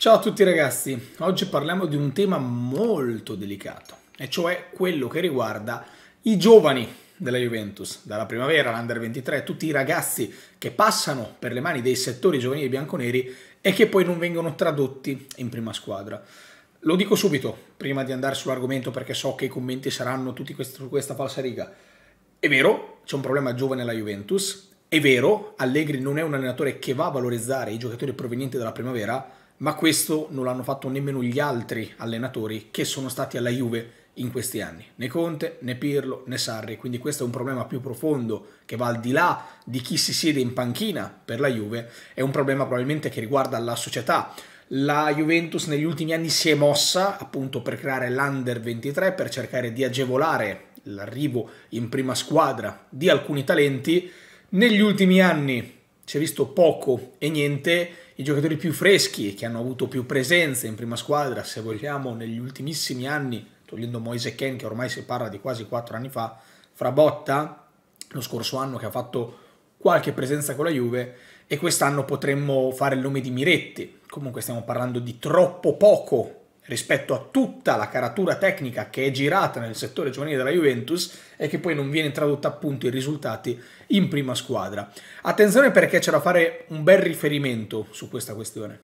Ciao a tutti ragazzi, oggi parliamo di un tema molto delicato, e cioè quello che riguarda i giovani della Juventus, dalla primavera all'Under 23, tutti i ragazzi che passano per le mani dei settori giovanili bianconeri e che poi non vengono tradotti in prima squadra. Lo dico subito, prima di andare sull'argomento, perché so che i commenti saranno tutti su questa falsa riga. È vero, c'è un problema giovane alla Juventus, è vero, Allegri non è un allenatore che va a valorizzare i giocatori provenienti dalla primavera, ma questo non l'hanno fatto nemmeno gli altri allenatori che sono stati alla Juve in questi anni, né Conte, né Pirlo, né Sarri, quindi questo è un problema più profondo che va al di là di chi si siede in panchina per la Juve, è un problema probabilmente che riguarda la società. La Juventus negli ultimi anni si è mossa appunto per creare l'Under 23 per cercare di agevolare l'arrivo in prima squadra di alcuni talenti. Negli ultimi anni si è visto poco e niente i giocatori più freschi che hanno avuto più presenze in prima squadra, se vogliamo, negli ultimissimi anni, togliendo Moise Ken che ormai si parla di quasi quattro anni fa, fra Botta lo scorso anno che ha fatto qualche presenza con la Juve e quest'anno potremmo fare il nome di Miretti. Comunque stiamo parlando di troppo poco rispetto a tutta la caratura tecnica che è girata nel settore giovanile della Juventus e che poi non viene tradotta appunto in risultati in prima squadra. Attenzione perché c'è da fare un bel riferimento su questa questione.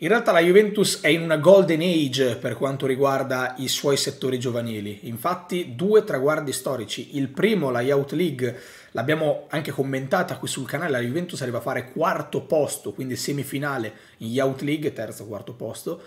In realtà la Juventus è in una golden age per quanto riguarda i suoi settori giovanili, infatti due traguardi storici, il primo la Youth League, l'abbiamo anche commentata qui sul canale, la Juventus arriva a fare quarto posto, quindi semifinale in Youth League, terzo quarto posto,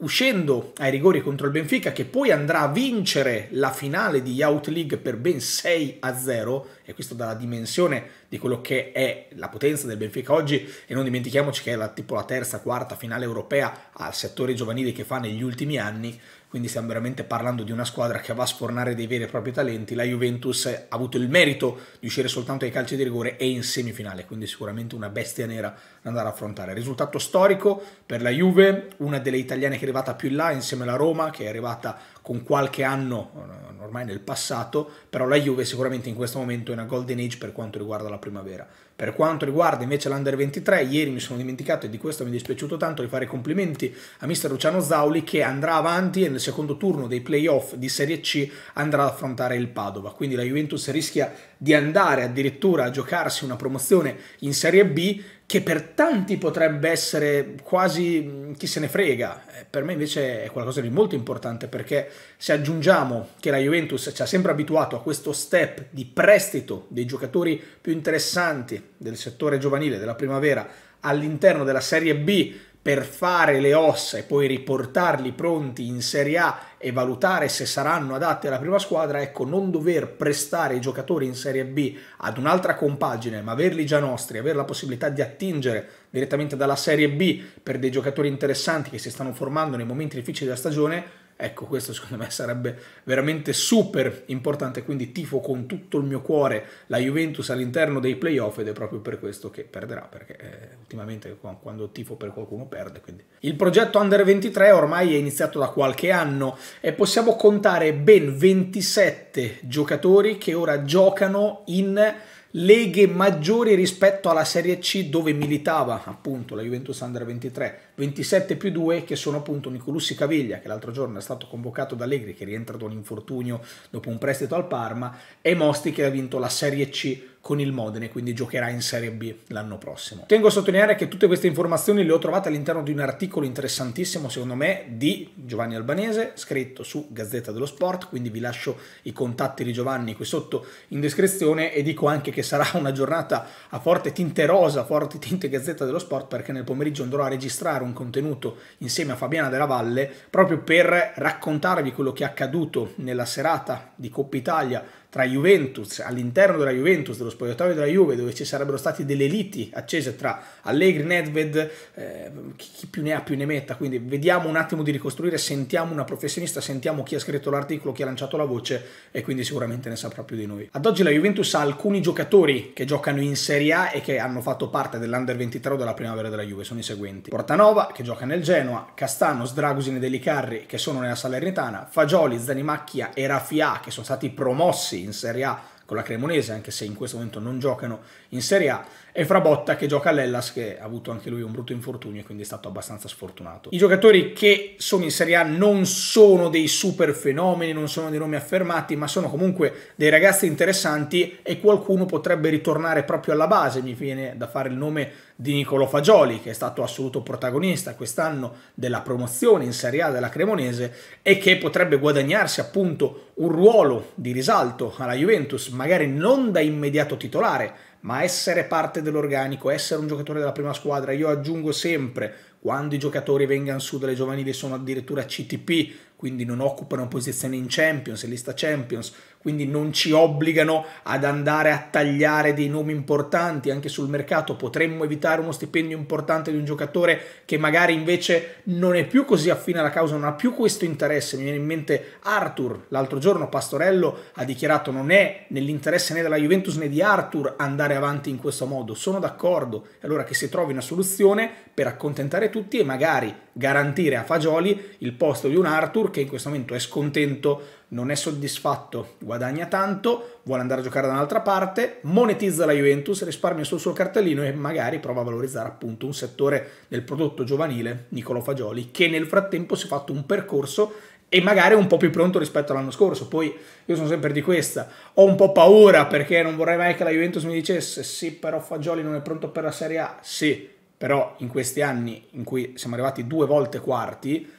uscendo ai rigori contro il Benfica che poi andrà a vincere la finale di Youth League per ben 6 a 0 e questo dà la dimensione di quello che è la potenza del Benfica oggi e non dimentichiamoci che è la, tipo la terza, quarta finale europea al settore giovanile che fa negli ultimi anni quindi stiamo veramente parlando di una squadra che va a sfornare dei veri e propri talenti. La Juventus ha avuto il merito di uscire soltanto ai calci di rigore e in semifinale, quindi sicuramente una bestia nera andare a affrontare. Risultato storico per la Juve, una delle italiane che è arrivata più in là insieme alla Roma, che è arrivata con qualche anno eh, ormai nel passato, però la Juve sicuramente in questo momento è una golden age per quanto riguarda la primavera. Per quanto riguarda invece l'Under 23, ieri mi sono dimenticato e di questo mi è dispiaciuto tanto di fare i complimenti a mister Luciano Zauli che andrà avanti e nel secondo turno dei playoff di Serie C andrà ad affrontare il Padova, quindi la Juventus rischia di andare addirittura a giocarsi una promozione in Serie B che per tanti potrebbe essere quasi chi se ne frega, eh, per me invece è qualcosa di molto importante perché se aggiungiamo che la Juventus ci ha sempre abituato a questo step di prestito dei giocatori più interessanti del settore giovanile della primavera all'interno della Serie B per fare le ossa e poi riportarli pronti in Serie A e valutare se saranno adatti alla prima squadra, ecco, non dover prestare i giocatori in Serie B ad un'altra compagine, ma averli già nostri, avere la possibilità di attingere direttamente dalla Serie B per dei giocatori interessanti che si stanno formando nei momenti difficili della stagione, Ecco, questo secondo me sarebbe veramente super importante, quindi tifo con tutto il mio cuore la Juventus all'interno dei playoff ed è proprio per questo che perderà, perché eh, ultimamente quando tifo per qualcuno perde. Quindi. Il progetto Under 23 ormai è iniziato da qualche anno e possiamo contare ben 27 giocatori che ora giocano in leghe maggiori rispetto alla Serie C dove militava appunto la Juventus Under 23, 27 più 2 che sono appunto Nicolussi Caviglia che l'altro giorno è stato convocato da Allegri che rientra da un infortunio dopo un prestito al Parma e Mosti che ha vinto la Serie C con il Modene, quindi giocherà in Serie B l'anno prossimo. Tengo a sottolineare che tutte queste informazioni le ho trovate all'interno di un articolo interessantissimo, secondo me, di Giovanni Albanese, scritto su Gazzetta dello Sport, quindi vi lascio i contatti di Giovanni qui sotto in descrizione e dico anche che sarà una giornata a forte tinte rosa, forte tinte Gazzetta dello Sport, perché nel pomeriggio andrò a registrare un contenuto insieme a Fabiana della Valle proprio per raccontarvi quello che è accaduto nella serata di Coppa Italia tra Juventus, all'interno della Juventus, dello spogliatoio della Juve, dove ci sarebbero state delle liti accese tra Allegri, Nedved, eh, chi più ne ha più ne metta, quindi vediamo un attimo di ricostruire, sentiamo una professionista, sentiamo chi ha scritto l'articolo, chi ha lanciato la voce e quindi sicuramente ne saprà più di noi. Ad oggi la Juventus ha alcuni giocatori che giocano in Serie A e che hanno fatto parte dell'Under 23 o della primavera della Juve, sono i seguenti. Portanova, che gioca nel Genoa, Castano, Sdragusin e Delicarri, che sono nella Salernitana, Fagioli, Zanimacchia e Rafia, che sono stati promossi in Serie A con la Cremonese, anche se in questo momento non giocano in Serie A, e Frabotta che gioca all'Ellas che ha avuto anche lui un brutto infortunio e quindi è stato abbastanza sfortunato. I giocatori che sono in Serie A non sono dei super fenomeni, non sono dei nomi affermati, ma sono comunque dei ragazzi interessanti e qualcuno potrebbe ritornare proprio alla base, mi viene da fare il nome di Nicolo Fagioli che è stato assoluto protagonista quest'anno della promozione in Serie A della Cremonese e che potrebbe guadagnarsi appunto un ruolo di risalto alla Juventus, magari non da immediato titolare, ma essere parte dell'organico, essere un giocatore della prima squadra, io aggiungo sempre quando i giocatori vengano su dalle giovanili sono addirittura CTP, quindi non occupano posizioni in Champions, in lista Champions, quindi non ci obbligano ad andare a tagliare dei nomi importanti anche sul mercato, potremmo evitare uno stipendio importante di un giocatore che magari invece non è più così affine alla causa, non ha più questo interesse. Mi viene in mente Arthur, l'altro giorno Pastorello ha dichiarato non è nell'interesse né della Juventus né di Arthur andare avanti in questo modo, sono d'accordo, allora che si trovi una soluzione per accontentare tutti e magari garantire a Fagioli il posto di un Arthur che in questo momento è scontento non è soddisfatto, guadagna tanto, vuole andare a giocare da un'altra parte, monetizza la Juventus, risparmia sul suo cartellino e magari prova a valorizzare appunto un settore del prodotto giovanile, Nicolo Fagioli, che nel frattempo si è fatto un percorso e magari è un po' più pronto rispetto all'anno scorso. Poi io sono sempre di questa, ho un po' paura perché non vorrei mai che la Juventus mi dicesse sì, però Fagioli non è pronto per la Serie A. Sì, però in questi anni in cui siamo arrivati due volte quarti,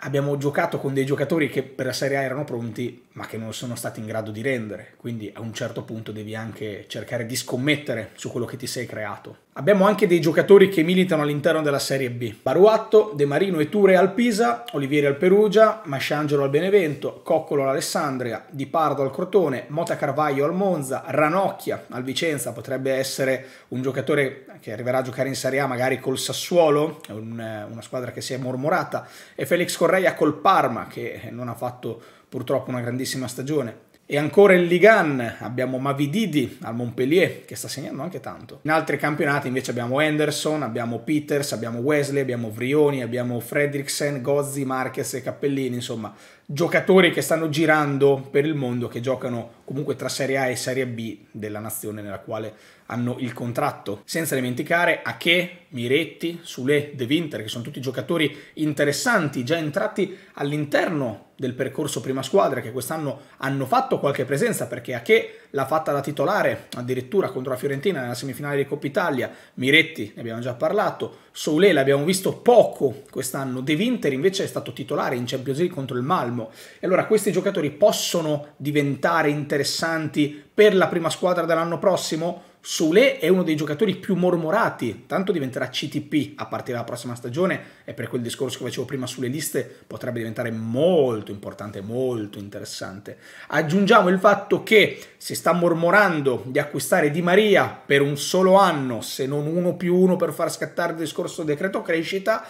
abbiamo giocato con dei giocatori che per la Serie A erano pronti, ma che non sono stati in grado di rendere, quindi a un certo punto devi anche cercare di scommettere su quello che ti sei creato. Abbiamo anche dei giocatori che militano all'interno della Serie B. Baruatto, De Marino e Ture al Pisa, Olivieri al Perugia, Masciangelo al Benevento, Coccolo all'Alessandria, Di Pardo al Crotone, Mota Carvaio al Monza, Ranocchia al Vicenza, potrebbe essere un giocatore che arriverà a giocare in Serie A magari col Sassuolo, un, una squadra che si è mormorata, e Felix Correia col Parma che non ha fatto purtroppo una grandissima stagione. E ancora in Ligan abbiamo Mavididi al Montpellier, che sta segnando anche tanto. In altri campionati invece abbiamo Henderson, abbiamo Peters, abbiamo Wesley, abbiamo Vrioni, abbiamo Fredriksen, Gozzi, Marquez e Cappellini, insomma, giocatori che stanno girando per il mondo, che giocano comunque tra Serie A e Serie B della nazione nella quale hanno il contratto. Senza dimenticare Ache, Miretti, Sule, De Winter, che sono tutti giocatori interessanti, già entrati all'interno del percorso prima squadra che quest'anno hanno fatto qualche presenza perché a che l'ha fatta da titolare addirittura contro la Fiorentina nella semifinale di Coppa Italia, Miretti ne abbiamo già parlato, Soule l'abbiamo visto poco quest'anno, De Vinter invece è stato titolare in Champions League contro il Malmo e allora questi giocatori possono diventare interessanti per la prima squadra dell'anno prossimo? Sule è uno dei giocatori più mormorati, tanto diventerà CTP a partire dalla prossima stagione e per quel discorso che facevo prima sulle liste potrebbe diventare molto importante, molto interessante. Aggiungiamo il fatto che si sta mormorando di acquistare Di Maria per un solo anno, se non uno più uno per far scattare il discorso decreto crescita,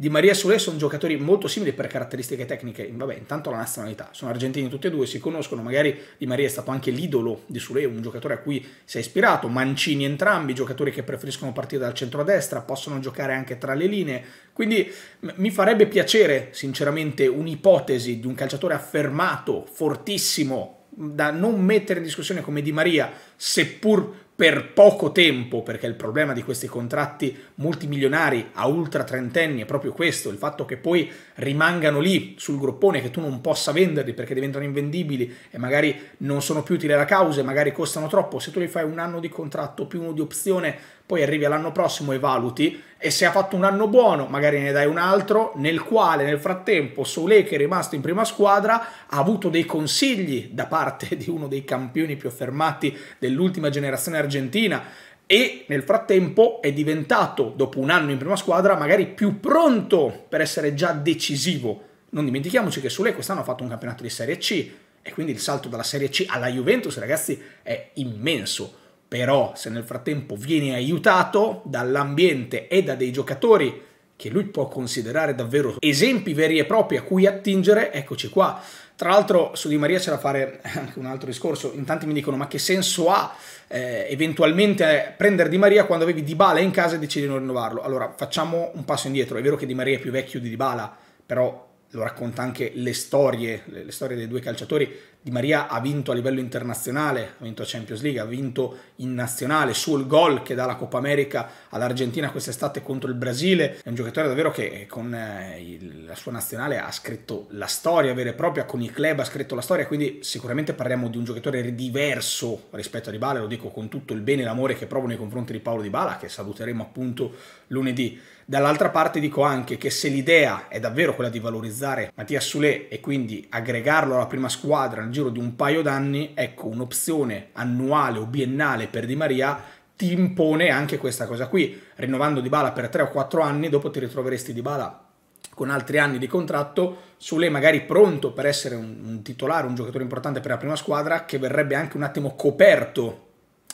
di Maria Sole sono giocatori molto simili per caratteristiche tecniche, vabbè, intanto la nazionalità, sono argentini tutti e due, si conoscono, magari Di Maria è stato anche l'idolo di Sole, un giocatore a cui si è ispirato, Mancini entrambi, giocatori che preferiscono partire dal centro-destra, a possono giocare anche tra le linee, quindi mi farebbe piacere sinceramente un'ipotesi di un calciatore affermato, fortissimo, da non mettere in discussione come Di Maria, seppur per poco tempo, perché il problema di questi contratti multimilionari a ultra trentenni è proprio questo, il fatto che poi rimangano lì sul groppone, che tu non possa venderli perché diventano invendibili e magari non sono più utili alla causa e magari costano troppo, se tu li fai un anno di contratto più uno di opzione poi arrivi all'anno prossimo e valuti e se ha fatto un anno buono magari ne dai un altro nel quale nel frattempo Soule che è rimasto in prima squadra ha avuto dei consigli da parte di uno dei campioni più affermati dell'ultima generazione argentina e nel frattempo è diventato dopo un anno in prima squadra magari più pronto per essere già decisivo non dimentichiamoci che Soule quest'anno ha fatto un campionato di Serie C e quindi il salto dalla Serie C alla Juventus ragazzi è immenso però se nel frattempo viene aiutato dall'ambiente e da dei giocatori che lui può considerare davvero esempi veri e propri a cui attingere, eccoci qua. Tra l'altro su Di Maria c'era da fare anche un altro discorso, in tanti mi dicono ma che senso ha eh, eventualmente prendere Di Maria quando avevi Dybala in casa e decidi di non rinnovarlo? Allora facciamo un passo indietro, è vero che Di Maria è più vecchio di Dybala, però lo racconta anche le storie, le, le storie dei due calciatori. Di Maria ha vinto a livello internazionale, ha vinto a Champions League, ha vinto in nazionale, sul gol che dà la Coppa America all'Argentina quest'estate contro il Brasile. È un giocatore davvero che eh, con eh, il, la sua nazionale ha scritto la storia vera e propria, con i club ha scritto la storia, quindi sicuramente parliamo di un giocatore diverso rispetto a Dybala, lo dico con tutto il bene e l'amore che provo nei confronti di Paolo Dybala, che saluteremo appunto lunedì. Dall'altra parte dico anche che se l'idea è davvero quella di valorizzare Mattia Sule e quindi aggregarlo alla prima squadra nel giro di un paio d'anni, ecco un'opzione annuale o biennale per Di Maria ti impone anche questa cosa qui. Rinnovando Di Bala per 3 o 4 anni, dopo ti ritroveresti Di Bala con altri anni di contratto, Sule magari pronto per essere un, un titolare, un giocatore importante per la prima squadra, che verrebbe anche un attimo coperto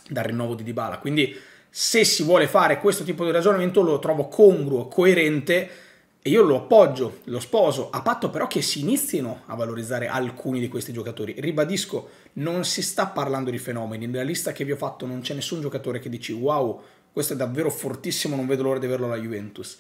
dal rinnovo di Dybala. Quindi se si vuole fare questo tipo di ragionamento lo trovo congruo, coerente e io lo appoggio, lo sposo, a patto però che si inizino a valorizzare alcuni di questi giocatori. Ribadisco, non si sta parlando di fenomeni, nella lista che vi ho fatto non c'è nessun giocatore che dici wow, questo è davvero fortissimo, non vedo l'ora di averlo alla Juventus.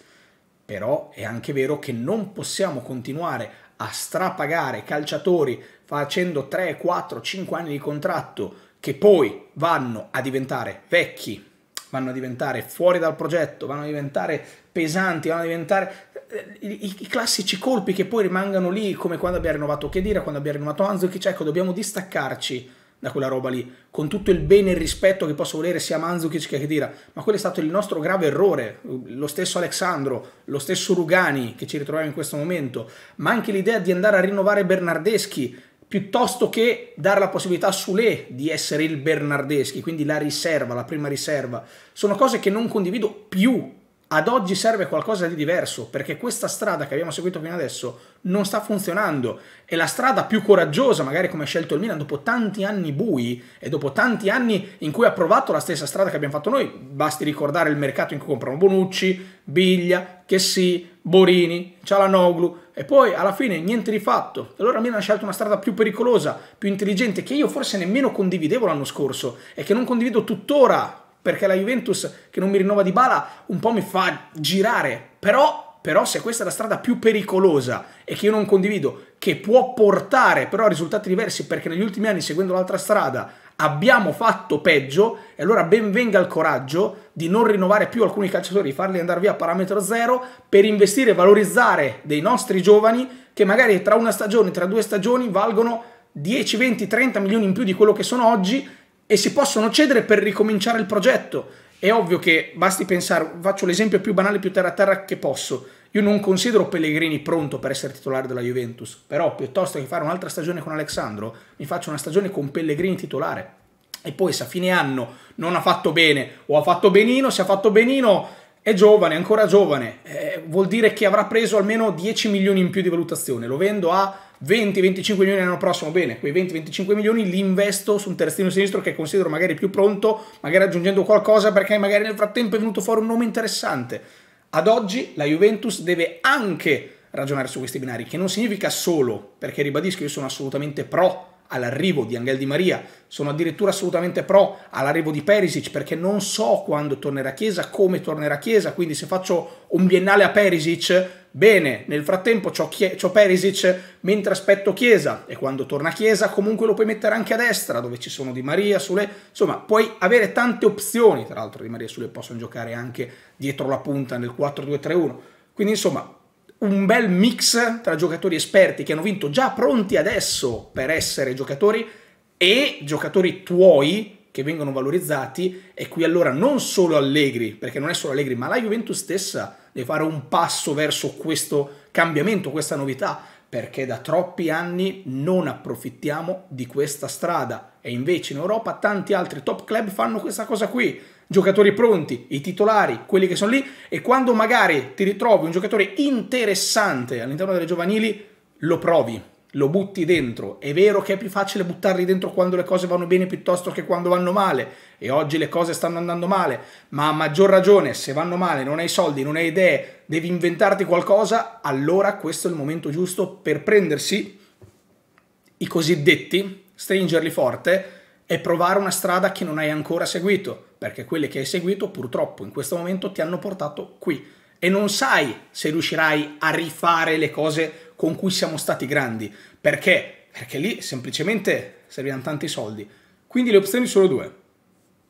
Però è anche vero che non possiamo continuare a strapagare calciatori facendo 3, 4, 5 anni di contratto che poi vanno a diventare vecchi vanno a diventare fuori dal progetto, vanno a diventare pesanti, vanno a diventare eh, i, i classici colpi che poi rimangono lì, come quando abbiamo rinnovato Chedira, quando abbiamo rinnovato Manzukic, ecco, dobbiamo distaccarci da quella roba lì, con tutto il bene e il rispetto che posso volere sia Manzukic che Chedira, ma quello è stato il nostro grave errore, lo stesso Alexandro, lo stesso Rugani che ci ritroviamo in questo momento, ma anche l'idea di andare a rinnovare Bernardeschi, piuttosto che dare la possibilità a Sule di essere il Bernardeschi, quindi la riserva, la prima riserva, sono cose che non condivido più. Ad oggi serve qualcosa di diverso perché questa strada che abbiamo seguito fino adesso non sta funzionando. È la strada più coraggiosa, magari come ha scelto il Milan dopo tanti anni bui e dopo tanti anni in cui ha provato la stessa strada che abbiamo fatto noi. Basti ricordare il mercato in cui comprano Bonucci, Biglia, Chessy, Borini, Cialanoglu e poi alla fine niente di fatto. Allora Milan ha scelto una strada più pericolosa, più intelligente, che io forse nemmeno condividevo l'anno scorso e che non condivido tuttora perché la Juventus che non mi rinnova di bala un po' mi fa girare, però però se questa è la strada più pericolosa e che io non condivido, che può portare però a risultati diversi perché negli ultimi anni seguendo l'altra strada abbiamo fatto peggio e allora ben venga il coraggio di non rinnovare più alcuni calciatori, farli andare via a parametro zero per investire e valorizzare dei nostri giovani che magari tra una stagione, tra due stagioni valgono 10, 20, 30 milioni in più di quello che sono oggi e si possono cedere per ricominciare il progetto. È ovvio che basti pensare, faccio l'esempio più banale, più terra a terra che posso. Io non considero Pellegrini pronto per essere titolare della Juventus, però piuttosto che fare un'altra stagione con Alexandro, mi faccio una stagione con Pellegrini titolare. E poi se a fine anno non ha fatto bene o ha fatto benino, se ha fatto benino è giovane, ancora giovane, eh, vuol dire che avrà preso almeno 10 milioni in più di valutazione, lo vendo a 20-25 milioni l'anno prossimo, bene, quei 20-25 milioni li investo su un terzino sinistro che considero magari più pronto, magari aggiungendo qualcosa perché magari nel frattempo è venuto fuori un nome interessante ad oggi la Juventus deve anche ragionare su questi binari, che non significa solo, perché ribadisco io sono assolutamente pro all'arrivo di Angel Di Maria, sono addirittura assolutamente pro all'arrivo di Perisic perché non so quando tornerà a Chiesa, come tornerà a Chiesa, quindi se faccio un biennale a Perisic, bene, nel frattempo ho, ho Perisic mentre aspetto Chiesa e quando torna a Chiesa comunque lo puoi mettere anche a destra dove ci sono Di Maria, Sule, insomma puoi avere tante opzioni, tra l'altro Di Maria e Sule possono giocare anche dietro la punta nel 4-2-3-1, quindi insomma un bel mix tra giocatori esperti che hanno vinto già pronti adesso per essere giocatori e giocatori tuoi che vengono valorizzati e qui allora non solo Allegri, perché non è solo Allegri, ma la Juventus stessa deve fare un passo verso questo cambiamento, questa novità, perché da troppi anni non approfittiamo di questa strada e invece in Europa tanti altri top club fanno questa cosa qui giocatori pronti, i titolari, quelli che sono lì e quando magari ti ritrovi un giocatore interessante all'interno delle giovanili, lo provi, lo butti dentro. È vero che è più facile buttarli dentro quando le cose vanno bene piuttosto che quando vanno male e oggi le cose stanno andando male, ma a maggior ragione se vanno male, non hai soldi, non hai idee, devi inventarti qualcosa, allora questo è il momento giusto per prendersi i cosiddetti, stringerli forte è provare una strada che non hai ancora seguito, perché quelle che hai seguito purtroppo in questo momento ti hanno portato qui e non sai se riuscirai a rifare le cose con cui siamo stati grandi, perché? Perché lì semplicemente servivano tanti soldi. Quindi le opzioni sono due.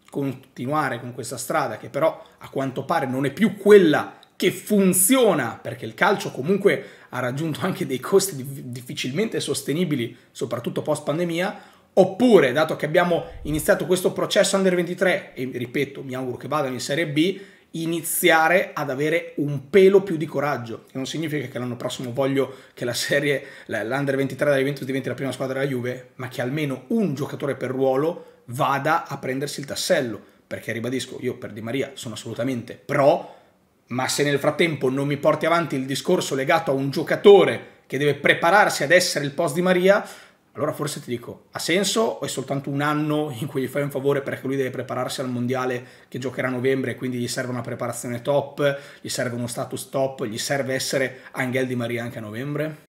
Continuare con questa strada che però a quanto pare non è più quella che funziona, perché il calcio comunque ha raggiunto anche dei costi difficilmente sostenibili, soprattutto post pandemia, Oppure, dato che abbiamo iniziato questo processo under 23, e ripeto, mi auguro che vadano in Serie B, iniziare ad avere un pelo più di coraggio, che non significa che l'anno prossimo voglio che la serie, l'Under 23 della Juventus diventi la prima squadra della Juve, ma che almeno un giocatore per ruolo vada a prendersi il tassello, perché ribadisco, io per Di Maria sono assolutamente pro, ma se nel frattempo non mi porti avanti il discorso legato a un giocatore che deve prepararsi ad essere il post Di Maria, allora forse ti dico, ha senso o è soltanto un anno in cui gli fai un favore perché lui deve prepararsi al mondiale che giocherà a novembre e quindi gli serve una preparazione top, gli serve uno status top, gli serve essere Angel Di Maria anche a novembre?